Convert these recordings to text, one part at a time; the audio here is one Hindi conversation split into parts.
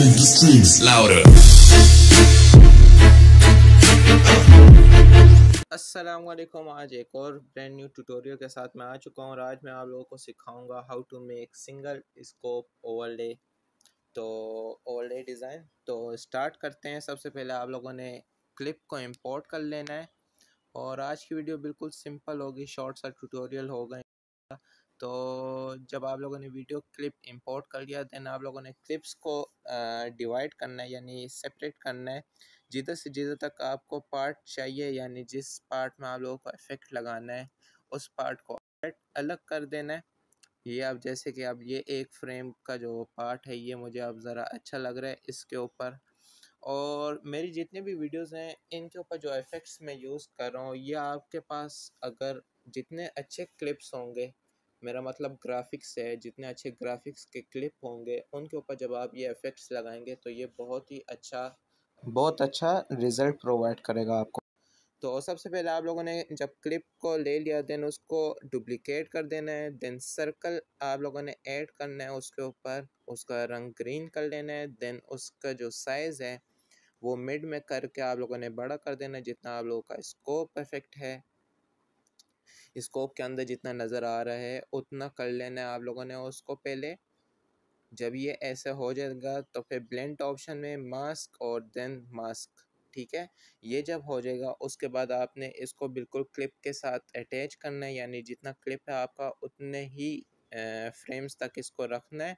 make the streets louder. अस्सलाम वालेकुम आज एक और ब्रांड न्यू ट्यूटोरियल के साथ मैं आ चुका हूँ और आज मैं आप लोगों को सिखाऊंगा how to make single scope overlay तो ओवरले डिज़ाइन तो स्टार्ट करते हैं सबसे पहले आप लोगों ने क्लिप को इंपोर्ट कर लेना है और आज की वीडियो बिल्कुल सिंपल होगी शॉर्ट सा ट्यूटोरियल होगा तो जब आप लोगों ने वीडियो क्लिप इंपोर्ट कर लिया देन आप लोगों ने क्लिप्स को डिवाइड करना है यानी सेपरेट करना है जिधर से जिधर तक आपको पार्ट चाहिए यानी जिस पार्ट में आप लोगों को इफेक्ट लगाना है उस पार्ट को अलग कर देना है ये आप जैसे कि आप ये एक फ्रेम का जो पार्ट है ये मुझे अब ज़रा अच्छा लग रहा है इसके ऊपर और मेरी जितनी भी वीडियोस हैं इनके ऊपर जो इफ़ेक्ट्स मैं यूज़ कर रहा हूँ ये आपके पास अगर जितने अच्छे क्लिप्स होंगे मेरा मतलब ग्राफिक्स है जितने अच्छे ग्राफिक्स के क्लिप होंगे उनके ऊपर जब आप ये इफ़ेक्ट्स लगाएंगे तो ये बहुत ही अच्छा बहुत अच्छा रिज़ल्ट प्रोवाइड करेगा आपको तो सबसे पहले आप लोगों ने जब क्लिप को ले लिया देन उसको डुप्लिकेट कर देना है देन सर्कल आप लोगों ने ऐड करना है उसके ऊपर उसका रंग ग्रीन कर लेना है देन उसका जो साइज़ है वो मिड में करके आप लोगों ने बड़ा कर देना है जितना आप लोगों का स्कोप परफेक्ट है स्कोप के अंदर जितना नज़र आ रहा है उतना कर लेना है आप लोगों ने उसको पहले जब ये ऐसा हो जाएगा तो फिर ब्लेंड ऑप्शन में मास्क और देन मास्क ठीक है ये जब हो जाएगा उसके बाद आपने इसको बिल्कुल क्लिप के साथ अटैच करना है यानी जितना क्लिप है आपका उतने ही फ्रेम्स तक इसको रखना है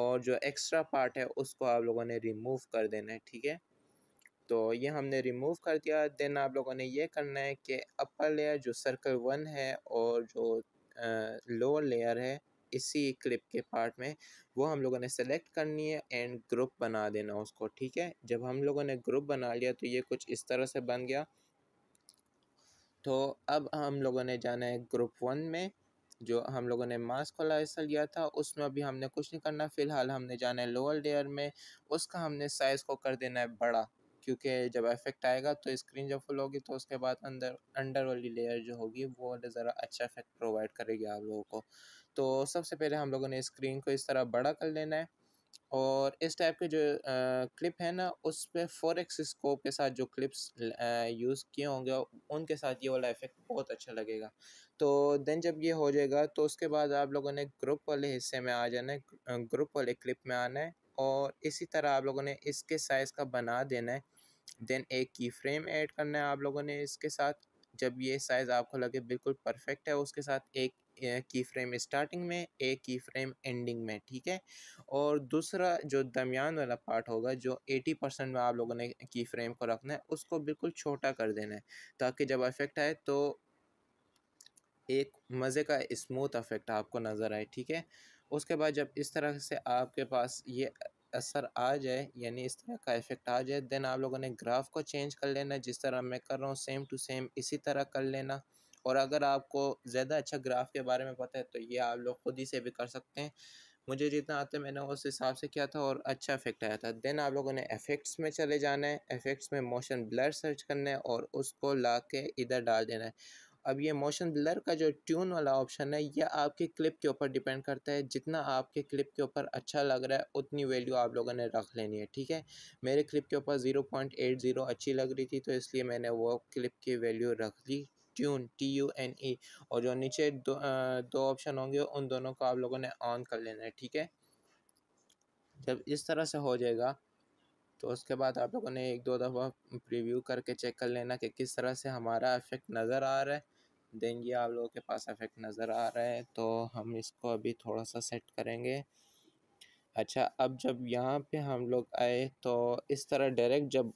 और जो एक्स्ट्रा पार्ट है उसको आप लोगों ने रिमूव कर देना है ठीक है तो ये हमने रिमूव कर दिया देन आप लोगों ने ये करना है कि अपर लेयर जो सर्कल वन है और जो लोअर लेयर है इसी क्लिप के पार्ट में वो हम लोगों ने सेलेक्ट करनी है एंड ग्रुप बना देना उसको ठीक है जब हम लोगों ने ग्रुप बना लिया तो ये कुछ इस तरह से बन गया तो अब हम लोगों ने जाना है ग्रुप वन में जो हम लोगों ने मास्क वाला हिस्सा लिया था उसमें अभी हमने कुछ नहीं करना फ़िलहाल हमने जाना है लोअर लेयर में उसका हमने साइज़ को कर देना है बड़ा क्योंकि जब इफेक्ट आएगा तो स्क्रीन जब फुल होगी तो उसके बाद अंदर अंडर वाली लेयर जो होगी वो ज़रा अच्छा इफेक्ट प्रोवाइड करेगी आप लोगों को तो सबसे पहले हम लोगों ने स्क्रीन को इस तरह बड़ा कर लेना है और इस टाइप के जो आ, क्लिप है ना उस पर फोर एक्स स्कोप के साथ जो क्लिप्स यूज़ किए होंगे उनके साथ ये वाला इफेक्ट बहुत अच्छा लगेगा तो देन जब ये हो जाएगा तो उसके बाद आप लोगों ने ग्रुप वाले हिस्से में आ जाना है ग्रुप वाले क्लिप में आना है और इसी तरह आप लोगों ने इसके साइज़ का बना देना है देन एक की फ्रेम ऐड करना है आप लोगों ने इसके साथ जब ये साइज़ आपको लगे बिल्कुल परफेक्ट है उसके साथ एक की फ्रेम स्टार्टिंग में एक की फ्रेम एंडिंग में ठीक है और दूसरा जो दरमियान वाला पार्ट होगा जो 80 परसेंट में आप लोगों ने की फ्रेम को रखना है उसको बिल्कुल छोटा कर देना है ताकि जब इफेक्ट आए तो एक मज़े का स्मूथ इफेक्ट आपको नज़र आए ठीक है उसके बाद जब इस तरह से आपके पास ये असर आ जाए यानी इस तरह का इफ़ेक्ट आ जाए देन आप लोगों ने ग्राफ को चेंज कर लेना जिस तरह मैं कर रहा हूँ सेम टू सेम इसी तरह कर लेना और अगर आपको ज़्यादा अच्छा ग्राफ के बारे में पता है तो ये आप लोग खुद ही से भी कर सकते हैं मुझे जितना आता है मैंने उस हिसाब से किया था और अच्छा इफेक्ट आया था देन आप लोगों ने इफेक्ट्स में चले जाना है इफेक्ट्स में मोशन ब्लर सर्च करना है और उसको ला के इधर डाल देना है अब ये मोशन ब्लर का जो ट्यून वाला ऑप्शन है ये आपके क्लिप के ऊपर डिपेंड करता है जितना आपके क्लिप के ऊपर अच्छा लग रहा है उतनी वैल्यू आप लोगों ने रख लेनी है ठीक है मेरे क्लिप के ऊपर ज़ीरो पॉइंट एट ज़ीरो अच्छी लग रही थी तो इसलिए मैंने वो क्लिप की वैल्यू रख ली tune T U N E और जो नीचे दो दो ऑप्शन होंगे उन दोनों को आप लोगों ने ऑन कर लेना है ठीक है जब इस तरह से हो जाएगा तो उसके बाद आप लोगों ने एक दो दफ़ा प्रीव्यू करके चेक कर लेना कि किस तरह से हमारा इफेक्ट नज़र आ रहा है देंगे आप लोगों के पास इफेक्ट नज़र आ रहा है तो हम इसको अभी थोड़ा सा सेट करेंगे अच्छा अब जब यहाँ पे हम लोग आए तो इस तरह डायरेक्ट जब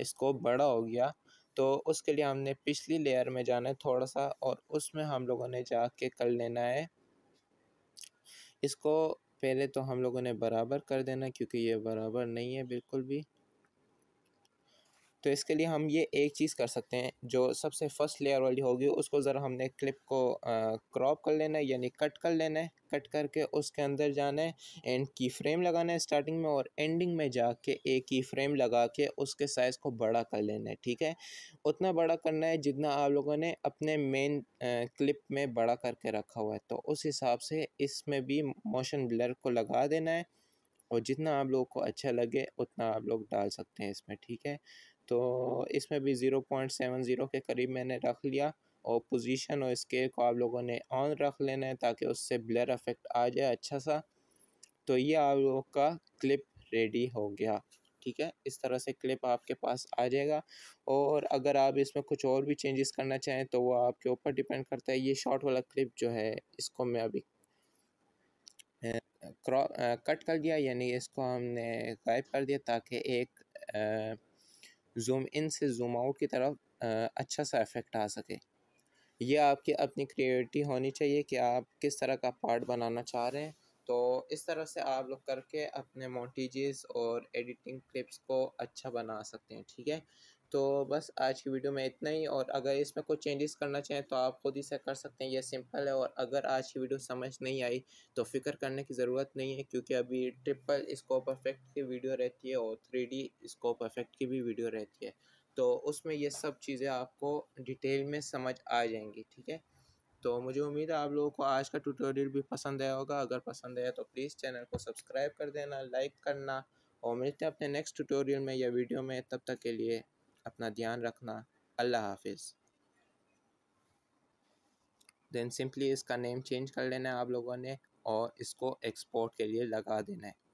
इसको बड़ा हो गया तो उसके लिए हमने पिछली लेयर में जाना है थोड़ा सा और उसमें हम लोगों ने के कर लेना है इसको पहले तो हम लोगों ने बराबर कर देना क्योंकि ये बराबर नहीं है बिल्कुल भी तो इसके लिए हम ये एक चीज़ कर सकते हैं जो सबसे फर्स्ट लेयर वाली होगी उसको ज़रा हमने क्लिप को क्रॉप कर लेना है यानी कट कर लेना है कट करके उसके अंदर जाना है एंड की फ्रेम लगाना है स्टार्टिंग में और एंडिंग में जाके एक की फ्रेम लगा के उसके साइज़ को बड़ा कर लेना है ठीक है उतना बड़ा करना है जितना आप लोगों ने अपने मेन क्लिप में बड़ा करके रखा हुआ है तो उस हिसाब से इसमें भी मोशन ब्लर को लगा देना है और जितना आप लोगों को अच्छा लगे उतना आप लोग डाल सकते हैं इसमें ठीक है तो इसमें भी ज़ीरो पॉइंट सेवन ज़ीरो के करीब मैंने रख लिया और पोजीशन और इसके को आप लोगों ने ऑन रख लेना है ताकि उससे ब्लर अफेक्ट आ जाए अच्छा सा तो ये आप लोगों का क्लिप रेडी हो गया ठीक है इस तरह से क्लिप आपके पास आ जाएगा और अगर आप इसमें कुछ और भी चेंजेस करना चाहें तो वो आपके ऊपर डिपेंड करता है ये शॉर्ट वाला क्लिप जो है इसको मैं अभी क्रॉ कट कर दिया यानी इसको हमने गायब कर दिया ताकि एक आ, जूम इन से जूम आउट की तरफ अच्छा सा इफ़ेक्ट आ सके ये आपकी अपनी क्रिएटिविटी होनी चाहिए कि आप किस तरह का पार्ट बनाना चाह रहे हैं तो इस तरह से आप लोग करके अपने मोटिजेस और एडिटिंग क्लिप्स को अच्छा बना सकते हैं ठीक है तो बस आज की वीडियो में इतना ही और अगर इसमें कुछ चेंजेस करना चाहें तो आप खुद ही से कर सकते हैं ये सिंपल है और अगर आज की वीडियो समझ नहीं आई तो फिक्र करने की ज़रूरत नहीं है क्योंकि अभी ट्रिपल स्कोप परफेक्ट की वीडियो रहती है और थ्री डी स्कोप परफेक्ट की भी वीडियो रहती है तो उसमें ये सब चीज़ें आपको डिटेल में समझ आ जाएंगी ठीक है तो मुझे उम्मीद है आप लोगों को आज का ट्यूटोरियल भी पसंद आया होगा अगर पसंद आया तो प्लीज़ चैनल को सब्सक्राइब कर देना लाइक करना और मिलते हैं अपने नेक्स्ट ट्यूटोरियल में या वीडियो में तब तक के लिए अपना ध्यान रखना अल्लाह हाफिज़ देन सिंपली इसका नेम चेंज कर लेना है आप लोगों ने और इसको एक्सपोर्ट के लिए लगा देना है